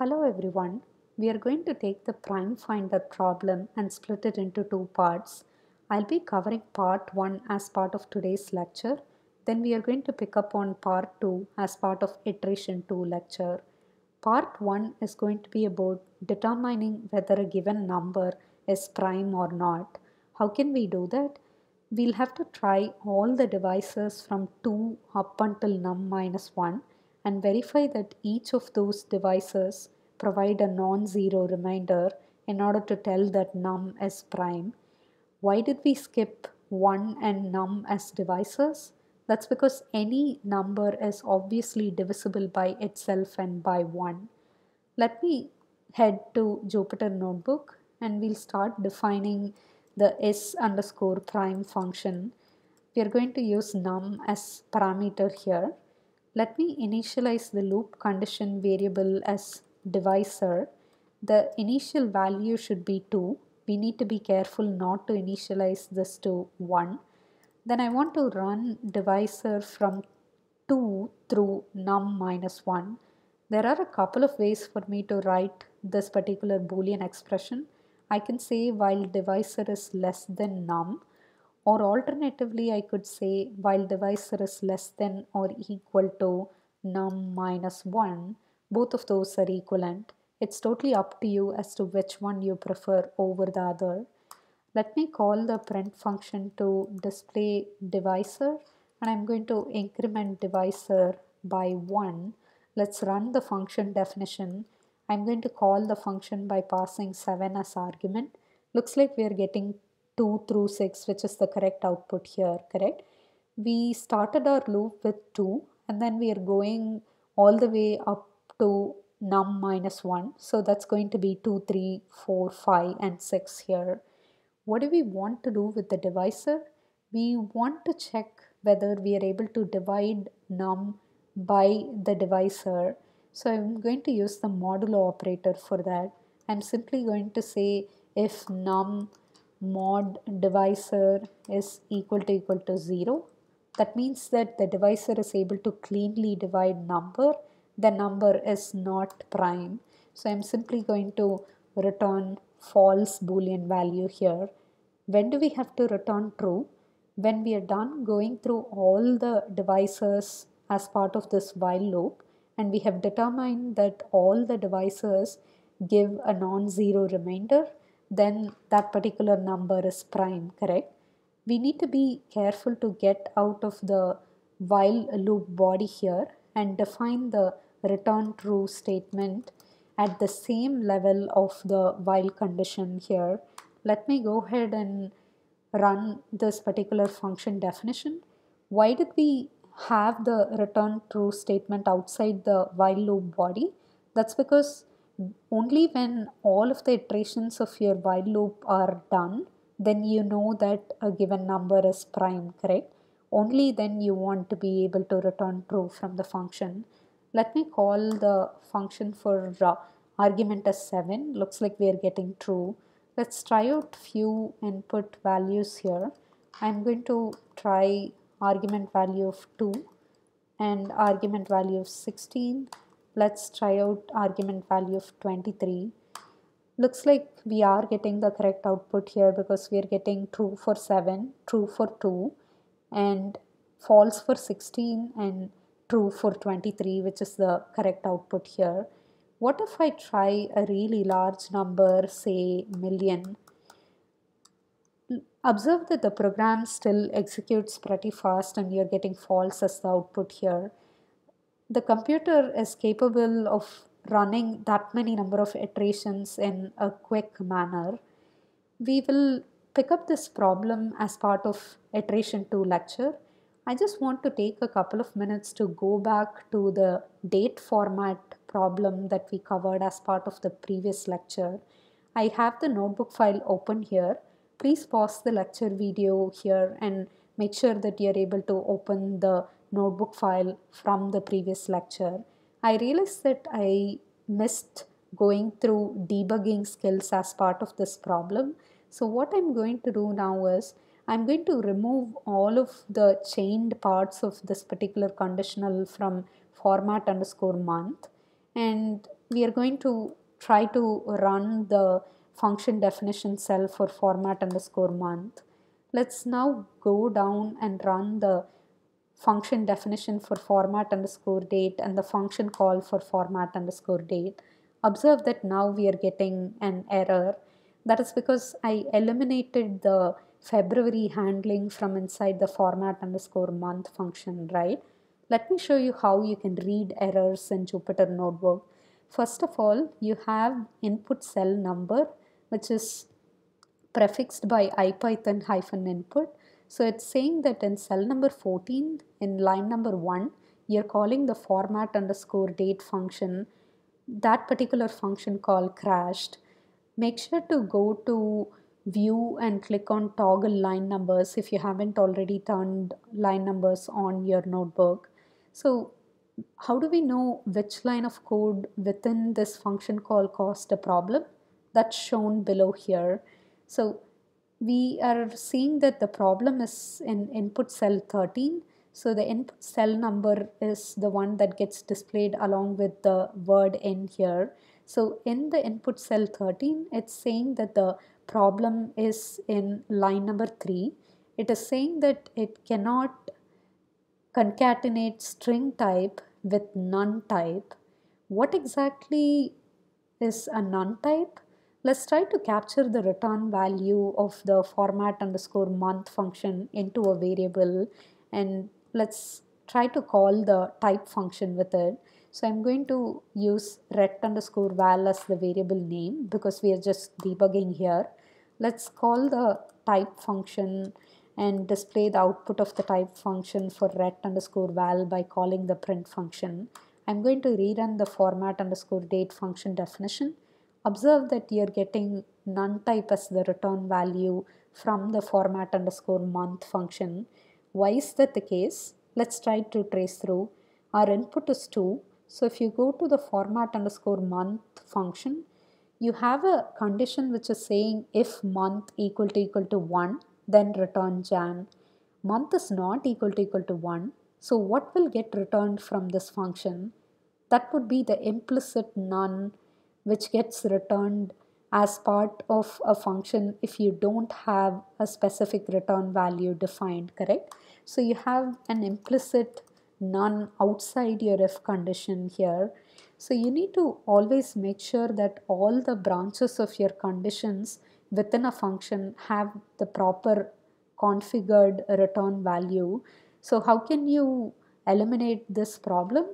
Hello everyone, we are going to take the prime finder problem and split it into two parts. I'll be covering part 1 as part of today's lecture, then we are going to pick up on part 2 as part of iteration 2 lecture. Part 1 is going to be about determining whether a given number is prime or not. How can we do that? We'll have to try all the devices from 2 up until num minus 1 and verify that each of those devices provide a non-zero remainder in order to tell that num is prime. Why did we skip 1 and num as devices? That's because any number is obviously divisible by itself and by 1. Let me head to Jupyter Notebook and we'll start defining the s underscore prime function. We are going to use num as parameter here let me initialize the loop condition variable as divisor. The initial value should be 2. We need to be careful not to initialize this to 1. Then I want to run divisor from 2 through num minus 1. There are a couple of ways for me to write this particular boolean expression. I can say while divisor is less than num, or alternatively I could say while divisor is less than or equal to num minus 1, both of those are equivalent. It's totally up to you as to which one you prefer over the other. Let me call the print function to display divisor and I'm going to increment divisor by 1. Let's run the function definition. I'm going to call the function by passing 7 as argument. Looks like we are getting 2 through 6 which is the correct output here correct we started our loop with 2 and then we are going all the way up to num minus 1 so that's going to be 2 3 4 5 and 6 here what do we want to do with the divisor we want to check whether we are able to divide num by the divisor so I'm going to use the modulo operator for that I'm simply going to say if num mod divisor is equal to equal to 0 that means that the divisor is able to cleanly divide number the number is not prime so I'm simply going to return false boolean value here when do we have to return true when we are done going through all the divisors as part of this while loop and we have determined that all the divisors give a non-zero remainder then that particular number is prime, correct? We need to be careful to get out of the while loop body here and define the return true statement at the same level of the while condition here. Let me go ahead and run this particular function definition. Why did we have the return true statement outside the while loop body? That's because only when all of the iterations of your while loop are done, then you know that a given number is prime, correct? Only then you want to be able to return true from the function. Let me call the function for uh, argument as 7. Looks like we are getting true. Let's try out few input values here. I'm going to try argument value of 2 and argument value of 16 Let's try out argument value of 23. Looks like we are getting the correct output here because we are getting true for 7, true for 2 and false for 16 and true for 23 which is the correct output here. What if I try a really large number say million? Observe that the program still executes pretty fast and you're getting false as the output here the computer is capable of running that many number of iterations in a quick manner, we will pick up this problem as part of iteration 2 lecture. I just want to take a couple of minutes to go back to the date format problem that we covered as part of the previous lecture. I have the notebook file open here. Please pause the lecture video here and make sure that you're able to open the notebook file from the previous lecture, I realized that I missed going through debugging skills as part of this problem. So what I'm going to do now is I'm going to remove all of the chained parts of this particular conditional from format underscore month and we are going to try to run the function definition cell for format underscore month. Let's now go down and run the function definition for format underscore date and the function call for format underscore date, observe that now we are getting an error. That is because I eliminated the February handling from inside the format underscore month function, right? Let me show you how you can read errors in Jupyter Notebook. First of all, you have input cell number, which is prefixed by ipython-input so it's saying that in cell number 14 in line number 1 you're calling the format underscore date function that particular function call crashed. Make sure to go to view and click on toggle line numbers if you haven't already turned line numbers on your notebook. So how do we know which line of code within this function call caused a problem? That's shown below here. So we are seeing that the problem is in input cell 13. So the input cell number is the one that gets displayed along with the word "in" here. So in the input cell 13, it's saying that the problem is in line number 3. It is saying that it cannot concatenate string type with none type. What exactly is a none type? Let's try to capture the return value of the format underscore month function into a variable and let's try to call the type function with it. So I'm going to use ret underscore val as the variable name because we are just debugging here. Let's call the type function and display the output of the type function for ret underscore val by calling the print function. I'm going to rerun the format underscore date function definition observe that you're getting none type as the return value from the format underscore month function. Why is that the case? Let's try to trace through. Our input is 2. So if you go to the format underscore month function, you have a condition which is saying if month equal to equal to 1, then return Jan. Month is not equal to equal to 1. So what will get returned from this function? That would be the implicit none which gets returned as part of a function if you don't have a specific return value defined, correct? So you have an implicit none outside your if condition here. So you need to always make sure that all the branches of your conditions within a function have the proper configured return value. So how can you eliminate this problem?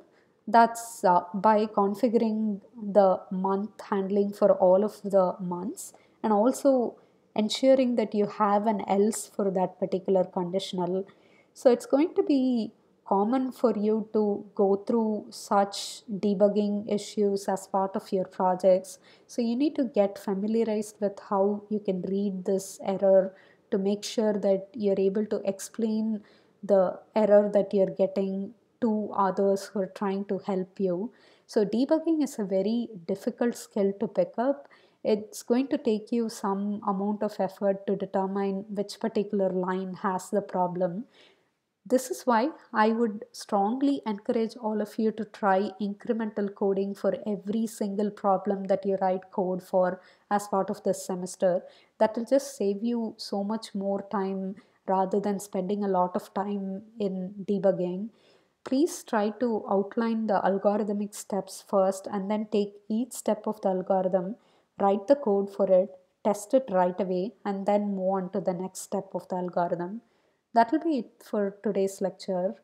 That's uh, by configuring the month handling for all of the months and also ensuring that you have an else for that particular conditional. So it's going to be common for you to go through such debugging issues as part of your projects. So you need to get familiarized with how you can read this error to make sure that you're able to explain the error that you're getting to others who are trying to help you. So, debugging is a very difficult skill to pick up. It's going to take you some amount of effort to determine which particular line has the problem. This is why I would strongly encourage all of you to try incremental coding for every single problem that you write code for as part of this semester. That will just save you so much more time rather than spending a lot of time in debugging please try to outline the algorithmic steps first and then take each step of the algorithm, write the code for it, test it right away, and then move on to the next step of the algorithm. That will be it for today's lecture.